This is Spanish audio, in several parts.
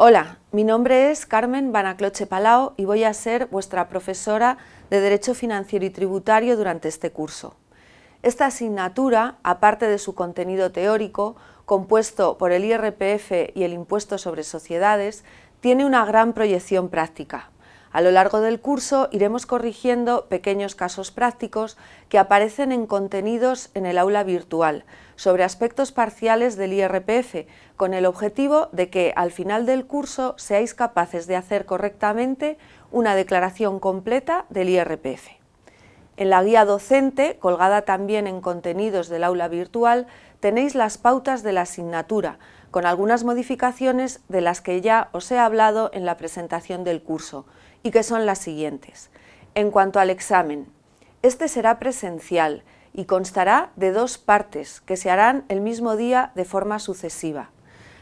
Hola, mi nombre es Carmen Banacloche Palao y voy a ser vuestra profesora de Derecho Financiero y Tributario durante este curso. Esta asignatura, aparte de su contenido teórico, compuesto por el IRPF y el Impuesto sobre Sociedades, tiene una gran proyección práctica. A lo largo del curso iremos corrigiendo pequeños casos prácticos que aparecen en contenidos en el aula virtual sobre aspectos parciales del IRPF, con el objetivo de que al final del curso seáis capaces de hacer correctamente una declaración completa del IRPF. En la guía docente, colgada también en contenidos del aula virtual, tenéis las pautas de la asignatura, con algunas modificaciones de las que ya os he hablado en la presentación del curso y que son las siguientes. En cuanto al examen, este será presencial y constará de dos partes que se harán el mismo día de forma sucesiva.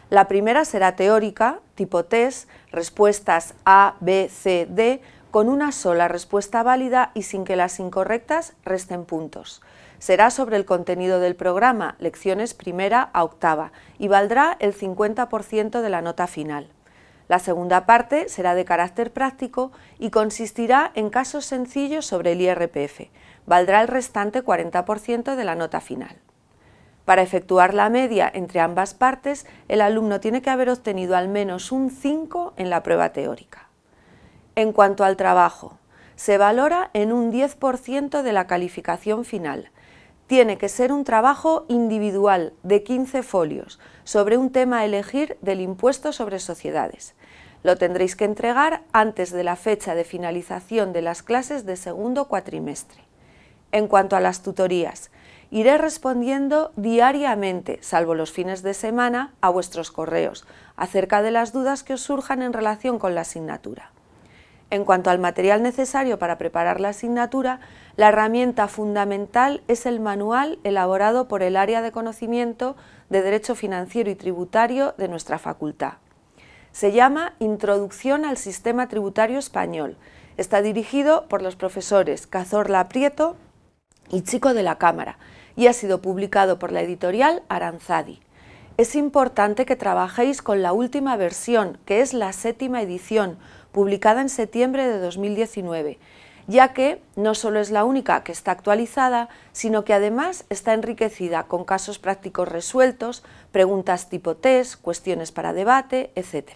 La primera será teórica, tipo test, respuestas A, B, C, D, con una sola respuesta válida y sin que las incorrectas resten puntos. Será sobre el contenido del programa, lecciones primera a octava, y valdrá el 50% de la nota final. La segunda parte será de carácter práctico y consistirá en casos sencillos sobre el IRPF. Valdrá el restante 40% de la nota final. Para efectuar la media entre ambas partes, el alumno tiene que haber obtenido al menos un 5 en la prueba teórica. En cuanto al trabajo, se valora en un 10% de la calificación final. Tiene que ser un trabajo individual de 15 folios sobre un tema a elegir del impuesto sobre sociedades. Lo tendréis que entregar antes de la fecha de finalización de las clases de segundo cuatrimestre. En cuanto a las tutorías, iré respondiendo diariamente, salvo los fines de semana, a vuestros correos acerca de las dudas que os surjan en relación con la asignatura. En cuanto al material necesario para preparar la asignatura, la herramienta fundamental es el manual elaborado por el área de conocimiento de Derecho Financiero y Tributario de nuestra facultad. Se llama Introducción al Sistema Tributario Español. Está dirigido por los profesores Cazorla Prieto y Chico de la Cámara y ha sido publicado por la editorial Aranzadi es importante que trabajéis con la última versión, que es la séptima edición, publicada en septiembre de 2019, ya que no solo es la única que está actualizada, sino que además está enriquecida con casos prácticos resueltos, preguntas tipo test, cuestiones para debate, etc.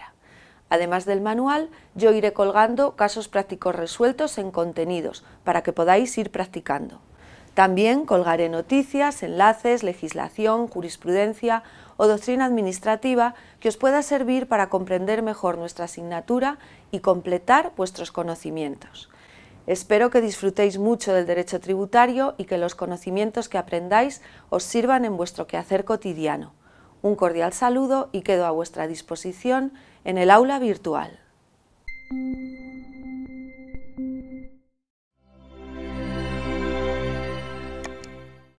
Además del manual, yo iré colgando casos prácticos resueltos en contenidos para que podáis ir practicando. También colgaré noticias, enlaces, legislación, jurisprudencia o doctrina administrativa que os pueda servir para comprender mejor nuestra asignatura y completar vuestros conocimientos. Espero que disfrutéis mucho del derecho tributario y que los conocimientos que aprendáis os sirvan en vuestro quehacer cotidiano. Un cordial saludo y quedo a vuestra disposición en el aula virtual.